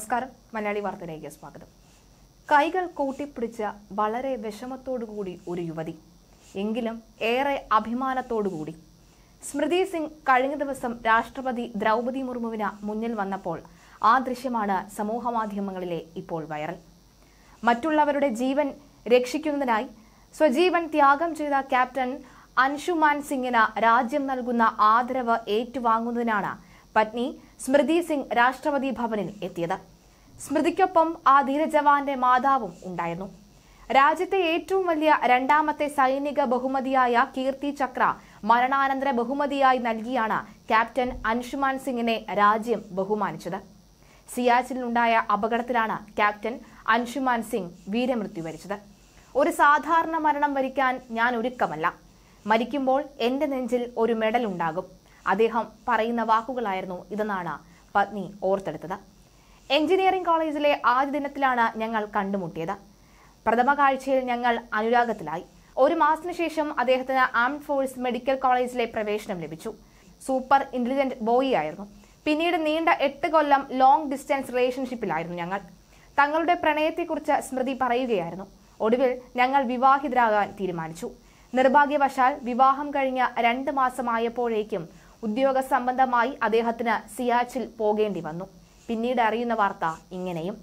നമസ്കാരം മലയാളി വാർത്തയിലേക്ക് സ്വാഗതം കൈകൾ കൂട്ടിപ്പിടിച്ച വളരെ വിഷമത്തോടുകൂടി ഒരു യുവതി എങ്കിലും ഏറെ അഭിമാനത്തോടുകൂടി സ്മൃതി സിംഗ് കഴിഞ്ഞ ദിവസം രാഷ്ട്രപതി ദ്രൗപതി മുർമുവിന് മുന്നിൽ വന്നപ്പോൾ ആ ദൃശ്യമാണ് മാധ്യമങ്ങളിലെ ഇപ്പോൾ വൈറൽ മറ്റുള്ളവരുടെ ജീവൻ രക്ഷിക്കുന്നതിനായി സ്വജീവൻ ത്യാഗം ചെയ്ത ക്യാപ്റ്റൻ അൻഷുമാൻ സിംഗിന് രാജ്യം നൽകുന്ന ആദരവ് ഏറ്റുവാങ്ങുന്നതിനാണ് പത്നി സ്മൃതി സിംഗ് രാഷ്ട്രപതി ഭവനിൽ എത്തിയത് സ്മൃതിക്കൊപ്പം ആ ധീരജവാന്റെ മാതാവും ഉണ്ടായിരുന്നു രാജ്യത്തെ ഏറ്റവും വലിയ രണ്ടാമത്തെ സൈനിക ബഹുമതിയായ കീർത്തി ചക്ര മരണാനന്തര ബഹുമതിയായി നൽകിയാണ് ക്യാപ്റ്റൻ അൻഷുമാൻ സിംഗിനെ രാജ്യം ബഹുമാനിച്ചത് സിയാച്ചിലുണ്ടായ അപകടത്തിലാണ് ക്യാപ്റ്റൻ അൻഷുമാൻ സിംഗ് വീരമൃത്യു വരിച്ചത് ഒരു സാധാരണ മരണം വരിക്കാൻ ഞാൻ ഒരുക്കമല്ല മരിക്കുമ്പോൾ എന്റെ നെഞ്ചിൽ ഒരു മെഡൽ ഉണ്ടാകും അദ്ദേഹം പറയുന്ന വാക്കുകളായിരുന്നു ഇതെന്നാണ് പത്നി ഓർത്തെടുത്തത് എഞ്ചിനീയറിംഗ് കോളേജിലെ ആദ്യ ദിനത്തിലാണ് ഞങ്ങൾ കണ്ടുമുട്ടിയത് പ്രഥമ കാഴ്ചയിൽ ഞങ്ങൾ അനുരാഗത്തിലായി ഒരു മാസത്തിനു ശേഷം അദ്ദേഹത്തിന് ആംഡ് ഫോഴ്സ് മെഡിക്കൽ കോളേജിലെ പ്രവേശനം ലഭിച്ചു സൂപ്പർ ഇന്റലിജന്റ് ബോയി ആയിരുന്നു പിന്നീട് നീണ്ട എട്ട് കൊല്ലം ലോങ് ഡിസ്റ്റൻസ് റിലേഷൻഷിപ്പിലായിരുന്നു ഞങ്ങൾ തങ്ങളുടെ പ്രണയത്തെക്കുറിച്ച് സ്മൃതി പറയുകയായിരുന്നു ഒടുവിൽ ഞങ്ങൾ വിവാഹിതരാകാൻ തീരുമാനിച്ചു നിർഭാഗ്യവശാൽ വിവാഹം കഴിഞ്ഞ രണ്ട് മാസമായപ്പോഴേക്കും ഉദ്യോഗ സംബന്ധമായി അദ്ദേഹത്തിന് സിയാച്ചിൽ പോകേണ്ടി വന്നു പിന്നീട് അറിയുന്ന വാർത്ത ഇങ്ങനെയും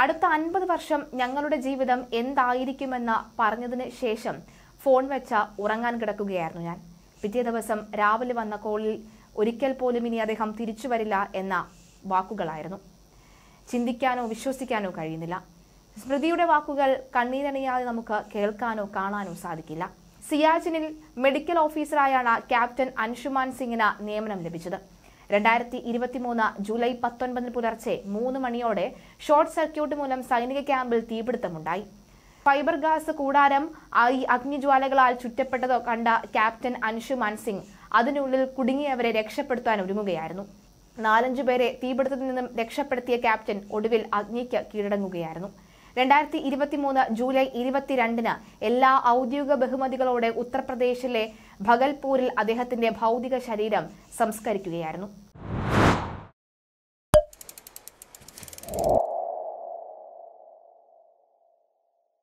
അടുത്ത അൻപത് വർഷം ഞങ്ങളുടെ ജീവിതം എന്തായിരിക്കുമെന്ന് പറഞ്ഞതിന് ശേഷം ഫോൺ വെച്ച ഉറങ്ങാൻ കിടക്കുകയായിരുന്നു ഞാൻ പിറ്റേ ദിവസം രാവിലെ വന്ന കോളിൽ ഒരിക്കൽ പോലും ഇനി അദ്ദേഹം തിരിച്ചു വരില്ല എന്ന വാക്കുകളായിരുന്നു ചിന്തിക്കാനോ വിശ്വസിക്കാനോ കഴിയുന്നില്ല സ്മൃതിയുടെ വാക്കുകൾ കണ്ണീരണിയാതെ നമുക്ക് കേൾക്കാനോ കാണാനോ സാധിക്കില്ല സിയാച്ചിനിൽ മെഡിക്കൽ ഓഫീസറായാണ് ക്യാപ്റ്റൻ അൻഷുമാൻ സിംഗിന് നിയമനം ലഭിച്ചത് രണ്ടായിരത്തി ഇരുപത്തിമൂന്ന് ജൂലൈ പത്തൊൻപതിന് പുലർച്ചെ മൂന്ന് മണിയോടെ ഷോർട്ട് സർക്യൂട്ട് മൂലം സൈനിക ക്യാമ്പിൽ തീപിടുത്തമുണ്ടായി ഫൈബർ ഗ്യാസ് കൂടാരം ഈ അഗ്നിജ്വാലകളാൽ ചുറ്റപ്പെട്ടതോ കണ്ട ക്യാപ്റ്റൻ അൻഷു മാൻസിംഗ് അതിനുള്ളിൽ കുടുങ്ങിയവരെ രക്ഷപ്പെടുത്താൻ ഒരുങ്ങുകയായിരുന്നു നാലഞ്ചു പേരെ തീപിടുത്തത്തിൽ നിന്നും രക്ഷപ്പെടുത്തിയ ക്യാപ്റ്റൻ ഒടുവിൽ അഗ്നിക്ക് കീഴടങ്ങുകയായിരുന്നു രണ്ടായിരത്തി ഇരുപത്തിമൂന്ന് ജൂലൈ ഇരുപത്തിരണ്ടിന് എല്ലാ ഔദ്യോഗിക ബഹുമതികളോടെ ഉത്തർപ്രദേശിലെ ഭഗൽപൂരിൽ അദ്ദേഹത്തിന്റെ ഭൗതിക ശരീരം സംസ്കരിക്കുകയായിരുന്നു